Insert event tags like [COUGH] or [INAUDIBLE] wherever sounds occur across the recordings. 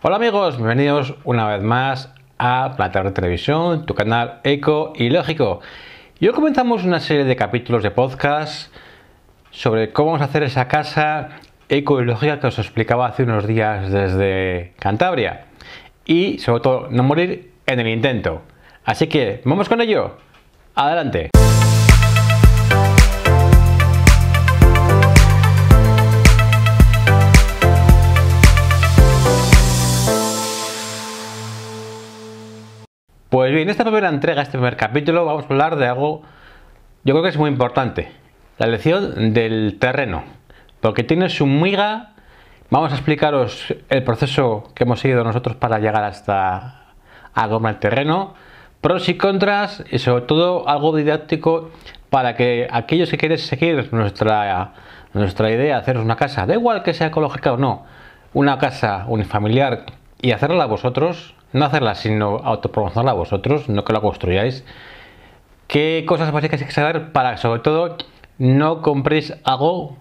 Hola amigos, bienvenidos una vez más a Plataforma Televisión, tu canal Eco y Lógico. Y hoy comenzamos una serie de capítulos de podcast sobre cómo vamos a hacer esa casa eco y lógica que os explicaba hace unos días desde Cantabria. Y sobre todo, no morir en el intento. Así que, ¿vamos con ello? ¡Adelante! Pues bien, en esta primera entrega, este primer capítulo, vamos a hablar de algo, yo creo que es muy importante, la elección del terreno, porque tiene su miga, vamos a explicaros el proceso que hemos seguido nosotros para llegar hasta a tomar el terreno, pros y contras y sobre todo algo didáctico para que aquellos que quieren seguir nuestra, nuestra idea hacer haceros una casa, da igual que sea ecológica o no, una casa unifamiliar y hacerla vosotros, no hacerla, sino autopromocionarla vosotros, no que la construyáis. ¿Qué cosas básicas hay que saber para, sobre todo, no compréis algo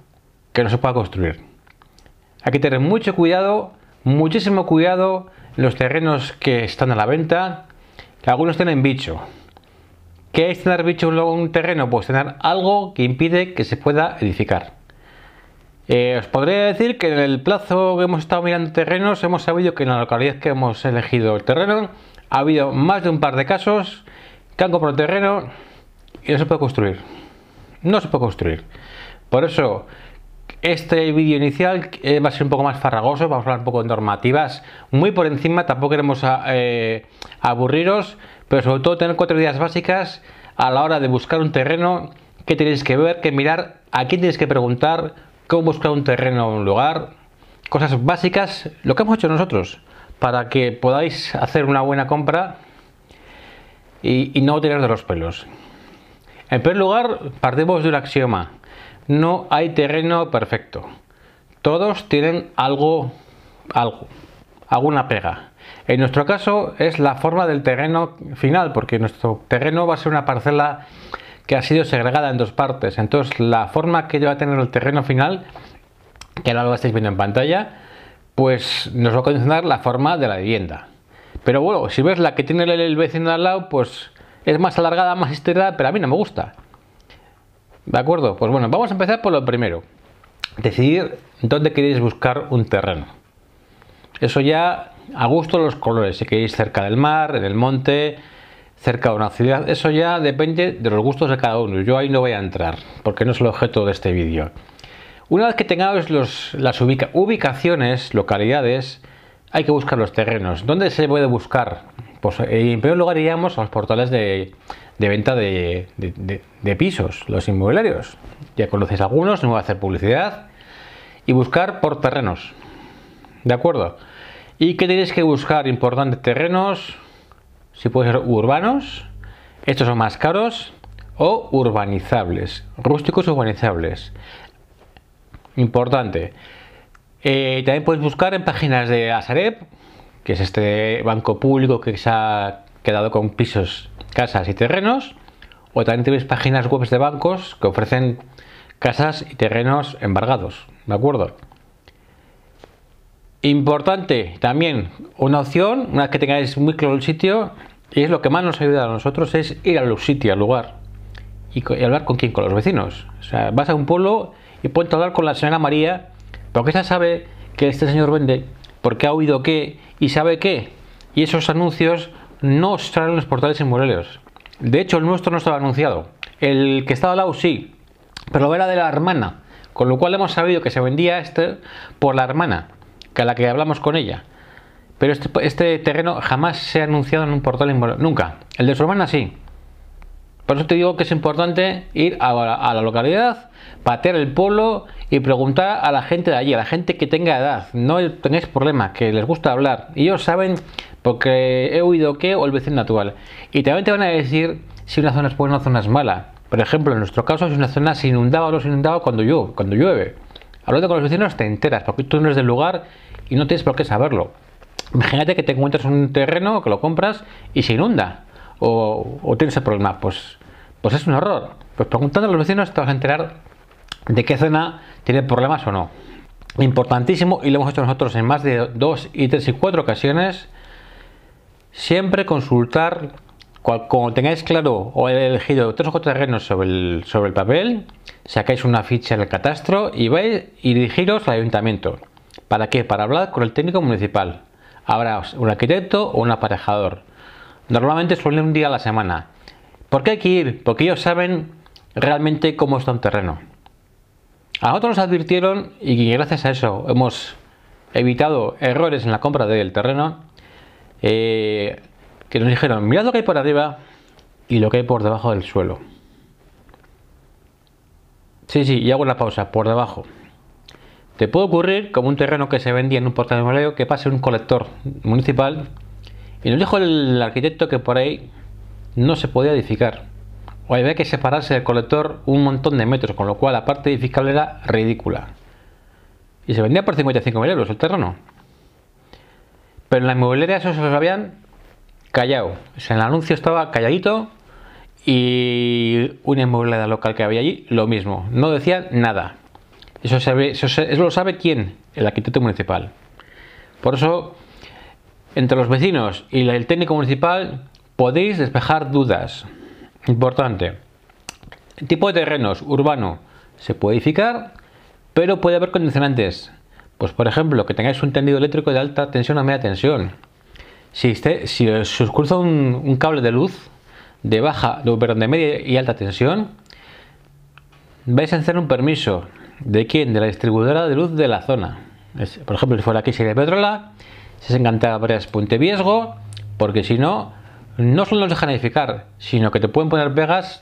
que no se pueda construir? Hay que tener mucho cuidado, muchísimo cuidado los terrenos que están a la venta. Algunos tienen bicho. ¿Qué es tener bicho en un terreno? Pues tener algo que impide que se pueda edificar. Eh, os podría decir que en el plazo que hemos estado mirando terrenos hemos sabido que en la localidad que hemos elegido el terreno ha habido más de un par de casos que por terreno y no se puede construir. No se puede construir. Por eso, este vídeo inicial eh, va a ser un poco más farragoso, vamos a hablar un poco de normativas muy por encima, tampoco queremos ah, eh, aburriros, pero sobre todo tener cuatro ideas básicas a la hora de buscar un terreno, qué tenéis que ver, qué mirar, a quién tenéis que preguntar, cómo buscar un terreno o un lugar, cosas básicas, lo que hemos hecho nosotros, para que podáis hacer una buena compra y, y no tirar de los pelos. En primer lugar, partimos de un axioma. No hay terreno perfecto. Todos tienen algo, algo, alguna pega. En nuestro caso es la forma del terreno final, porque nuestro terreno va a ser una parcela que ha sido segregada en dos partes. Entonces, la forma que va a tener el terreno final, que ahora lo estáis viendo en pantalla, pues nos va a condicionar la forma de la vivienda. Pero bueno, si ves la que tiene el vecino al lado, pues es más alargada, más estirada, pero a mí no me gusta. ¿De acuerdo? Pues bueno, vamos a empezar por lo primero. Decidir dónde queréis buscar un terreno. Eso ya a gusto los colores, si queréis cerca del mar, en el monte, cerca de una ciudad. Eso ya depende de los gustos de cada uno. Yo ahí no voy a entrar porque no es el objeto de este vídeo. Una vez que tengamos las ubicaciones, localidades, hay que buscar los terrenos. ¿Dónde se puede buscar? Pues eh, en primer lugar iríamos a los portales de, venta de, pisos, los inmobiliarios. Ya conocéis algunos, no voy a hacer publicidad. Y buscar por terrenos. ¿De acuerdo? ¿Y qué tenéis que buscar? importantes terrenos, si pueden ser urbanos, estos son más caros, o urbanizables, rústicos urbanizables. Importante. Eh, también puedes buscar en páginas de asareb que es este banco público que se ha quedado con pisos, casas y terrenos, o también tienes páginas web de bancos que ofrecen casas y terrenos embargados, ¿de acuerdo? Importante también, una opción, una que tengáis muy claro el sitio, y es lo que más nos ayuda a nosotros, es ir al sitio, al lugar, y, hablar con quién, con los vecinos. O sea, vas a un pueblo y puedes hablar con la señora María, porque ella sabe que este señor vende, porque ha oído qué y sabe qué. Y esos anuncios no salen en los portales inmobiliarios. De hecho, el nuestro no estaba anunciado. El que estaba al lado sí, pero era de la hermana. Con lo cual hemos sabido que se vendía este por la hermana que a la que hablamos con ella. Pero este, este terreno jamás se ha anunciado en un portal inmobiliario. Nunca. El de su hermana sí. Por eso te digo que es importante ir a la, localidad, patear el pueblo y preguntar a la gente de allí, a la gente que tenga edad. No tenéis problema, que les gusta hablar. Y ellos saben porque he oído que o el vecino actual. Y también te van a decir si una zona es buena o una zona es mala. Por ejemplo, en nuestro caso, si una zona se inundaba o no se inundaba cuando, llueve, cuando llueve. Hablando con los vecinos te enteras, porque tú no eres del lugar y no tienes por qué saberlo. Imagínate que te encuentras un terreno, que lo compras y se inunda o, tienes el problema, pues, pues es un error, Pues preguntando a los vecinos te vas a enterar de qué zona tiene problemas o no. Importantísimo, y lo hemos hecho nosotros en más de dos y tres y cuatro ocasiones, siempre consultar, como tengáis claro o elegido tres o cuatro terrenos sobre el, sobre el papel, sacáis una ficha en el catastro y vais y dirigiros al ayuntamiento. ¿Para qué? Para hablar con el técnico municipal. Habrá un arquitecto o un aparejador. Normalmente suele un día a la semana. ¿Por qué hay que ir? Porque ellos saben realmente cómo está un terreno. A nosotros nos advirtieron y gracias a eso hemos evitado errores en la compra del terreno. Eh, que nos dijeron, mirad lo que hay por arriba y lo que hay por debajo del suelo. Sí, sí, y hago una pausa, por debajo. Te puede ocurrir como un terreno que se vendía en un portal de que pase un colector municipal y nos dijo el arquitecto que por ahí no se podía edificar. O había que separarse del colector un montón de metros, con lo cual la parte edificable era ridícula. Y se vendía por 55.000 euros el terreno. Pero en la inmobiliaria eso se los habían callado. en el anuncio estaba calladito y una inmobiliaria local que había allí, lo mismo. No decía nada. Eso, eso, lo sabe quién, el arquitecto municipal. Por eso, entre los vecinos y el técnico municipal podéis despejar dudas. Importante. El tipo de terrenos urbano se puede edificar, pero puede haber condicionantes. Pues por ejemplo, que tengáis un tendido eléctrico de alta tensión a media tensión. Si, este, si os cruza un, cable de luz de baja, de, de media y alta tensión, vais a hacer un permiso. ¿De quién? De la distribuidora de luz de la zona. por ejemplo, si fuera aquí sería Petrola, se encantaba varias Puente Viesgo, porque si no, no solo nos dejan edificar, sino que te pueden poner pegas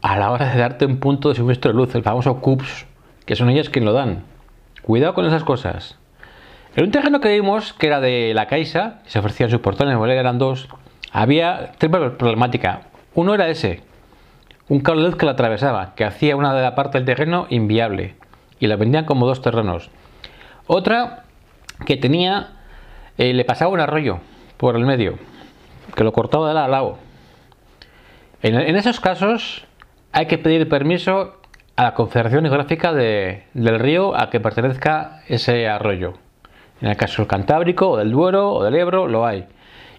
a la hora de darte un punto de suministro de luz, el famoso CUPS, que son ellas quienes lo dan. Cuidado con esas cosas. En un terreno que vimos, que era de la Caixa, que se ofrecían sus portones, eran dos, había triple problemática. Uno era ese, un cable de luz que lo atravesaba, que hacía una de la parte del terreno inviable y la vendían como dos terrenos. Otra que tenía, eh, le pasaba un arroyo por el medio, que lo cortaba de lado a lado. En, esos casos hay que pedir permiso a la Confederación Geográfica del río a que pertenezca ese arroyo. En el caso del Cantábrico, o del Duero, o del Ebro, lo hay.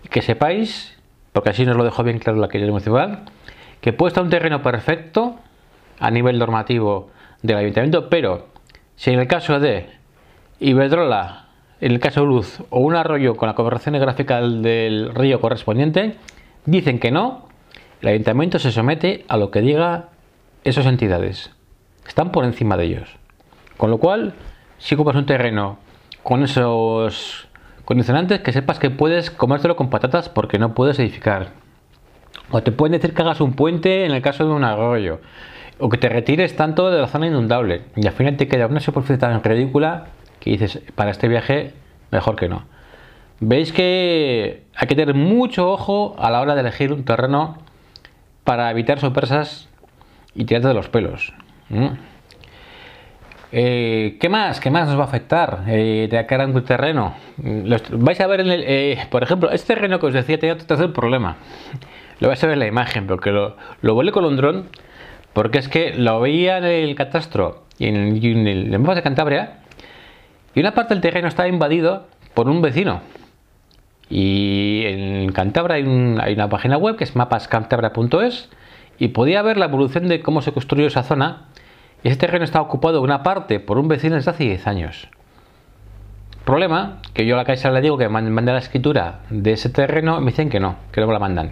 que sepáis, porque así nos lo dejó bien claro la querida municipal, que puesta un terreno perfecto a nivel normativo del ayuntamiento, pero si en el caso de Iberdrola, en el caso de Luz, o un arroyo con la conversación gráfica del río correspondiente, dicen que no, el ayuntamiento se somete a lo que diga esas entidades. Están por encima de ellos. Con lo cual, si ocupas un terreno con esos condicionantes, que sepas que puedes comértelo con patatas porque no puedes edificar. O te pueden decir que hagas un puente en el caso de un arroyo o que te retires tanto de la zona inundable y al final te queda una superficie tan ridícula que dices, para este viaje, mejor que no. Veis que hay que tener mucho ojo a la hora de elegir un terreno para evitar sorpresas y tirarte de los pelos. Eh, ¿Qué más? ¿Qué más nos va a afectar ¿te eh, de tu terreno? vais a ver en el, eh, por ejemplo, este terreno que os decía tenía otro tercer problema. Lo vais a ver en la imagen, porque lo, lo volé con un dron porque es que lo veía en el catastro y en, el mapa de Cantabria y una parte del terreno está invadido por un vecino. Y en Cantabria hay, una página web que es mapascantabria.es y podía ver la evolución de cómo se construyó esa zona. Y ese terreno está ocupado una parte por un vecino desde hace 10 años. Problema, que yo a la Caixa le digo que me mande la escritura de ese terreno y me dicen que no, que no me la mandan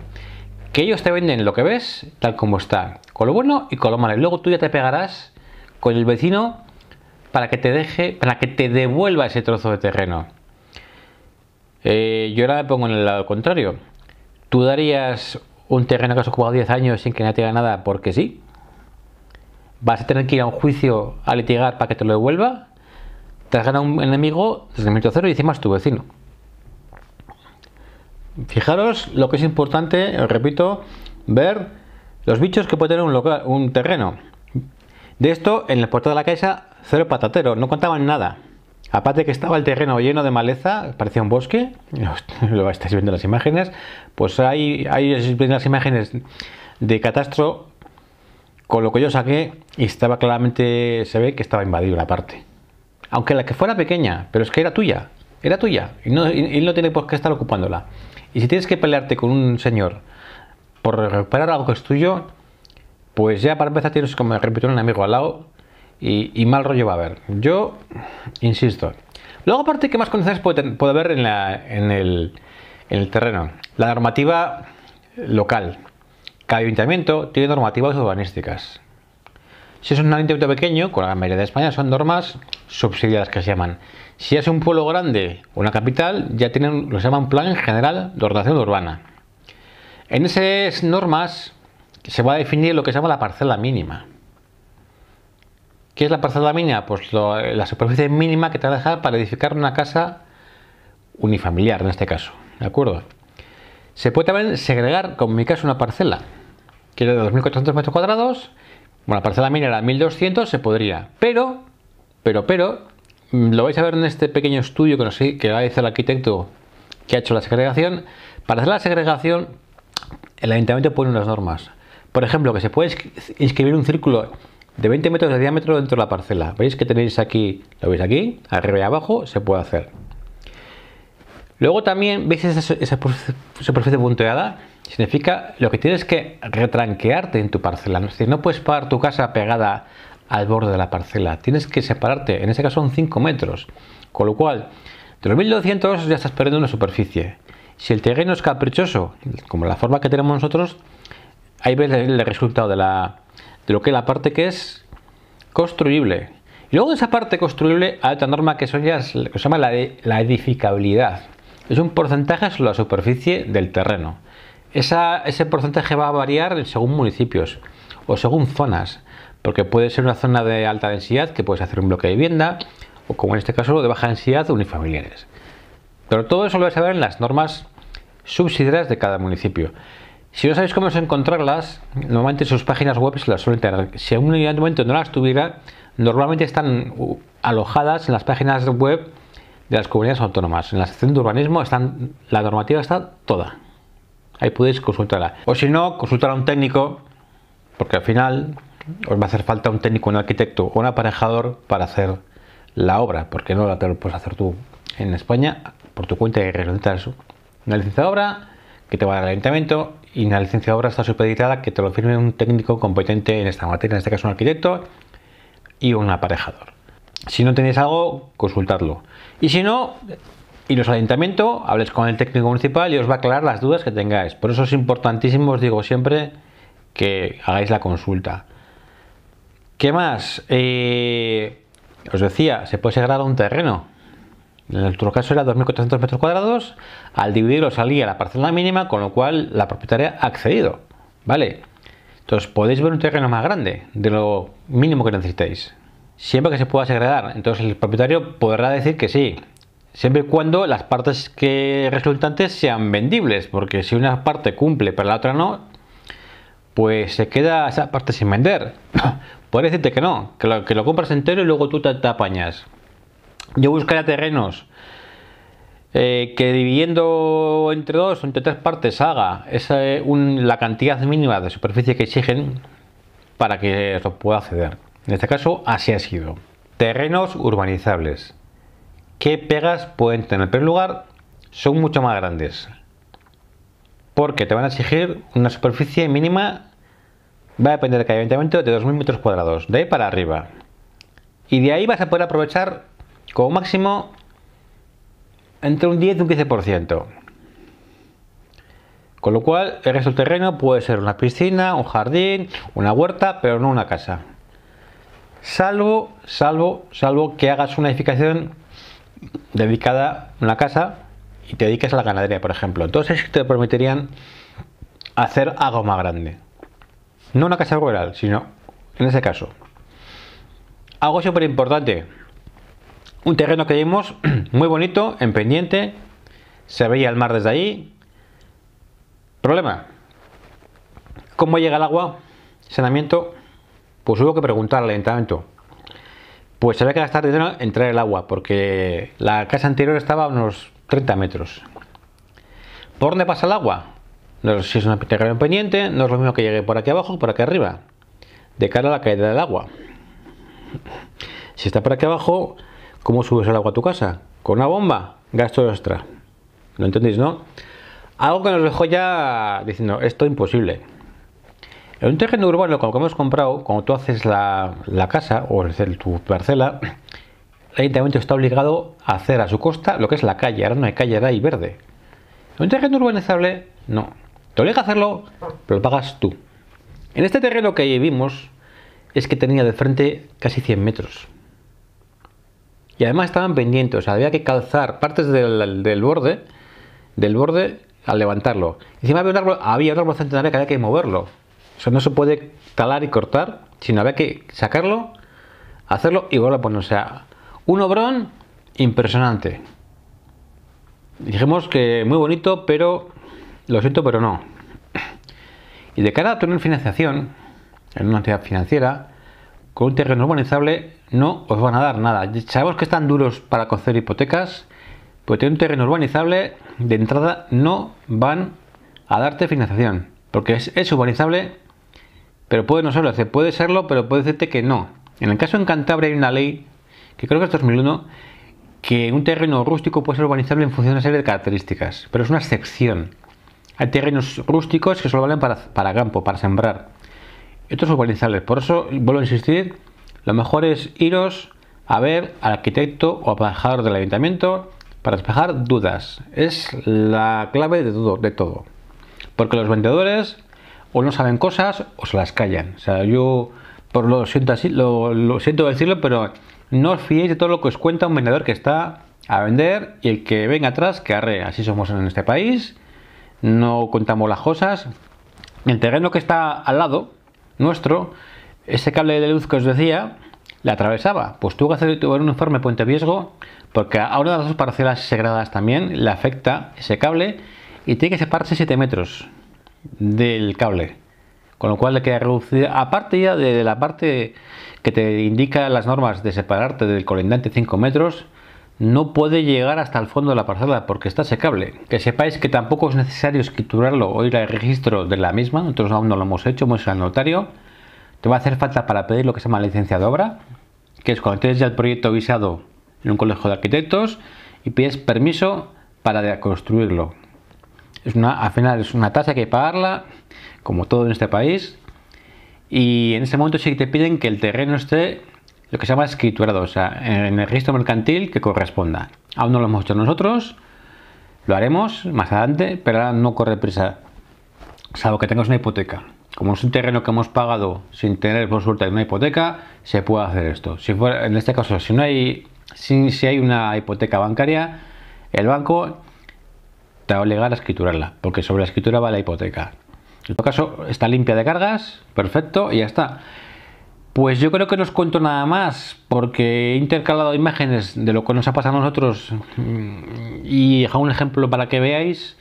que ellos te venden lo que ves tal como está, con lo bueno y con lo malo. Y luego tú ya te pegarás con el vecino para que te deje, para que te devuelva ese trozo de terreno. Eh, yo ahora me pongo en el lado contrario. ¿Tú darías un terreno que has ocupado 10 años sin que nadie te haga nada porque sí? ¿Vas a tener que ir a un juicio a litigar para que te lo devuelva? Te has ganado un enemigo desde el minuto cero y encima es tu vecino. Fijaros lo que es importante, os repito, ver los bichos que puede tener un, terreno. De esto, en la puerta de la casa, cero patatero, no contaban nada. Aparte que estaba el terreno lleno de maleza, parecía un bosque, [LAUGHS] lo estáis viendo en las imágenes, pues hay, las imágenes de catastro, con lo que yo saqué, y estaba claramente, se ve que estaba invadido la parte. Aunque la que fuera pequeña, pero es que era tuya, era tuya, y no tiene por qué estar ocupándola. Y si tienes que pelearte con un señor por recuperar algo que es tuyo, pues ya para empezar tienes como, repito, un amigo al lado y, mal rollo va a haber. Yo, insisto. Luego, aparte, que más condiciones puede, haber en, el, en el terreno? La normativa local. Cada ayuntamiento tiene normativas urbanísticas. Si es un ayuntamiento pequeño, con la mayoría de España son normas subsidiadas que se llaman. Si es un pueblo grande o una capital, ya tienen lo que se llama un plan general de ordenación urbana. En esas normas se va a definir lo que se llama la parcela mínima. ¿Qué es la parcela mínima? Pues la superficie mínima que te va a dejar para edificar una casa unifamiliar en este caso. ¿De acuerdo? Se puede también segregar, como en mi caso, una parcela, que es de 2.400 metros cuadrados bueno, la parcela era 1200 se podría, pero, pero, pero, mm, lo vais a ver en este pequeño estudio que, que va el arquitecto que ha hecho la segregación. Para hacer la segregación, el ayuntamiento pone unas normas. Por ejemplo, que se puede inscribir un círculo de 20 metros de diámetro dentro de la parcela. ¿Veis que tenéis aquí, lo veis aquí, arriba y abajo, se puede hacer. Luego también, ¿veis esa superficie punteada? significa lo que tienes que retranquearte en tu parcela. Es no puedes pagar tu casa pegada al borde de la parcela. Tienes que separarte, en ese caso son 5 metros. Con lo cual, de los 1200 ya estás perdiendo una superficie. Si el terreno es caprichoso, como la forma que tenemos nosotros, ahí ves el resultado de, la, lo que es la parte que es construible. Y luego de esa parte construible hay otra norma que, se llama la, la edificabilidad. Es un porcentaje sobre la superficie del terreno ese porcentaje va a variar según municipios o según zonas, porque puede ser una zona de alta densidad que puedes hacer un bloque de vivienda, o como en este caso de baja densidad unifamiliares. Pero todo eso lo vais a ver en las normas subsidiarias de cada municipio. Si no sabéis cómo encontrarlas, normalmente sus páginas web se las suelen tener. Si en un momento no las tuviera, normalmente están uh, alojadas en las páginas web de las comunidades autónomas. En la sección de urbanismo están, la normativa está toda. Ahí podéis consultarla. O si no, consultar a un técnico, porque al final os va a hacer falta un técnico, un arquitecto o un aparejador para hacer la obra, porque no la puedes hacer tú en España por tu cuenta y realizar eso. Una licencia de obra que te va a dar el ayuntamiento y una licencia de obra está supeditada que te lo firme un técnico competente en esta materia, en este caso un arquitecto y un aparejador. Si no tenéis algo, consultarlo. Y si no, y los ayuntamiento, hables con el técnico municipal y os va a aclarar las dudas que tengáis. Por eso es importantísimo, os digo siempre, que hagáis la consulta. ¿Qué más? Eh, os decía, se puede segregar un terreno. En nuestro caso era 2.400 metros cuadrados. Al dividirlo salía la parcela mínima, con lo cual la propietaria ha accedido. ¿Vale? Entonces podéis ver un terreno más grande de lo mínimo que necesitéis. Siempre que se pueda segregar. Entonces el propietario podrá decir que sí, siempre y cuando las partes que resultantes sean vendibles, porque si una parte cumple pero la otra no, pues se queda esa parte sin vender. [LAUGHS] Puedes decirte que no, que lo, compras entero y luego tú te, apañas. Yo buscaría terrenos eh, que dividiendo entre dos o entre tres partes haga eh, la cantidad mínima de superficie que exigen para que lo pueda acceder. En este caso, así ha sido. Terrenos urbanizables. ¿Qué pegas pueden tener? En primer lugar, son mucho más grandes. Porque te van a exigir una superficie mínima, va a depender del calentamiento, de 2.000 metros cuadrados, de ahí para arriba. Y de ahí vas a poder aprovechar como máximo entre un 10 y un 15%. Con lo cual, el resto del terreno puede ser una piscina, un jardín, una huerta, pero no una casa. Salvo, salvo, salvo que hagas una edificación dedicada a una casa y te dediques a la ganadería, por ejemplo. Entonces te permitirían hacer algo más grande. No una casa rural, sino en ese caso. Algo súper importante. Un terreno que vimos [CLEARS THROAT] muy bonito, en pendiente. Se veía el mar desde ahí. Problema. ¿Cómo llega el agua? Saneamiento. Pues hubo que preguntar al ayuntamiento pues había que gastar dinero en el agua, porque la casa anterior estaba a unos 30 metros. ¿Por dónde pasa el agua? No sé si es una un pendiente, no es lo mismo que llegue por aquí abajo por aquí arriba, de cara a la caída del agua. Si está por aquí abajo, ¿cómo subes el agua a tu casa? ¿Con una bomba? Gasto extra. ¿Lo entendéis, no? Algo que nos dejó ya diciendo, esto imposible. En un terreno urbano, como que hemos comprado, cuando tú haces la, casa o el, tu parcela, el ayuntamiento está obligado a hacer a su costa lo que es la calle. Ahora no hay calle, ahora hay verde. En un terreno urbanizable, no. Te obliga a hacerlo, pero lo pagas tú. En este terreno que vimos, es que tenía de frente casi 100 metros. Y además estaban pendientes, había que calzar partes del, del borde, del borde al levantarlo. Encima había un árbol, había un árbol centenario que había que moverlo sea, no se puede talar y cortar, sino había que sacarlo, hacerlo y volver a poner. O sea, un obrón impresionante. Dijimos que muy bonito, pero lo siento, pero no. Y de cara a tener financiación en una entidad financiera, con un terreno urbanizable no os van a dar nada. Sabemos que están duros para cocer hipotecas, pero tener un terreno urbanizable de entrada no van a darte financiación, porque es urbanizable pero puede no serlo, puede serlo, pero puede decirte que no. En el caso en Cantabria hay una ley, que creo que es 2001, que un terreno rústico puede ser urbanizable en función de una serie de características, pero es una excepción. Hay terrenos rústicos que solo valen para, campo, para sembrar. Estos son urbanizables, por eso vuelvo a insistir, lo mejor es iros a ver al arquitecto o trabajador del ayuntamiento para despejar dudas. Es la clave de todo, de todo. Porque los vendedores o no saben cosas o se las callan. O sea, yo por lo siento decirlo, pero no os fiéis de todo lo que os cuenta un vendedor que está a vender y el que venga atrás que arre. Así somos en este país, no contamos las cosas. El terreno que está al lado nuestro, ese cable de luz que os decía, la atravesaba. Pues tuvo que hacer un informe Puente riesgo, porque a una de las dos parcelas segregadas también le afecta ese cable y tiene que separarse 7 metros del cable. Con lo cual le queda reducida, aparte ya de la parte que te indica las normas de separarte del colindante 5 metros, no puede llegar hasta el fondo de la parcela porque está ese cable. Que sepáis que tampoco es necesario escriturarlo o ir al registro de la misma, nosotros aún no lo hemos hecho, hemos ido al notario. Te va a hacer falta para pedir lo que se llama licencia de obra, que es cuando tienes ya el proyecto visado en un colegio de arquitectos y pides permiso para construirlo es una, al final es una tasa que hay que pagarla, como todo en este país, y en ese momento sí te piden que el terreno esté lo que se llama escriturado, o sea, en el registro mercantil que corresponda. Aún no lo hemos hecho nosotros, lo haremos más adelante, pero ahora no corre prisa, salvo que tengas una hipoteca. Como es un terreno que hemos pagado sin tener por suerte una hipoteca, se puede hacer esto. Si fuera, en este caso, si no hay, si, si hay una hipoteca bancaria, el banco te va a obligar a escriturarla, porque sobre la escritura va la hipoteca. En todo caso, está limpia de cargas, perfecto, y ya está. Pues yo creo que no os cuento nada más, porque he intercalado imágenes de lo que nos ha pasado a nosotros mm, y dejado un ejemplo para que veáis.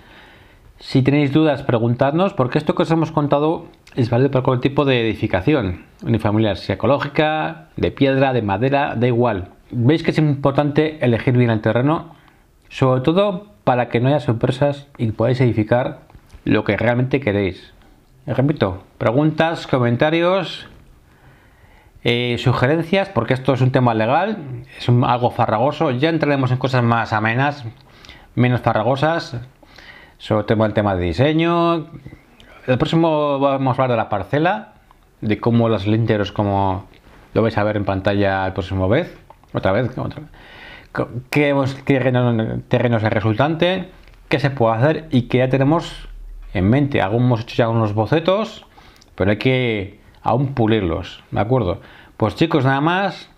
Si tenéis dudas, preguntadnos, porque esto que os hemos contado es válido para cualquier tipo de edificación, unifamiliar, sea ecológica, de piedra, de madera, da igual. Veis que es importante elegir bien el terreno, sobre todo para que no haya sorpresas y podáis edificar lo que realmente queréis. Repito, preguntas, comentarios, eh, sugerencias, porque esto es un tema legal, es algo farragoso, ya entraremos en cosas más amenas, menos farragosas, sobre tengo el tema de diseño. El próximo vamos a hablar de la parcela, de cómo los linteros, como lo vais a ver en pantalla el próximo vez, otra vez, otra vez qué terreno, terreno es el resultante, qué se puede hacer y que ya tenemos en mente. Algunos hemos hecho ya unos bocetos, pero hay que aún pulirlos, ¿de acuerdo? Pues chicos, nada más,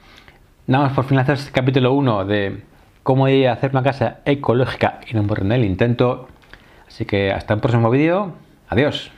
nada más por finalizar este capítulo 1 de cómo ir a hacer una casa ecológica y no morir en el intento. Así que hasta el próximo vídeo, adiós.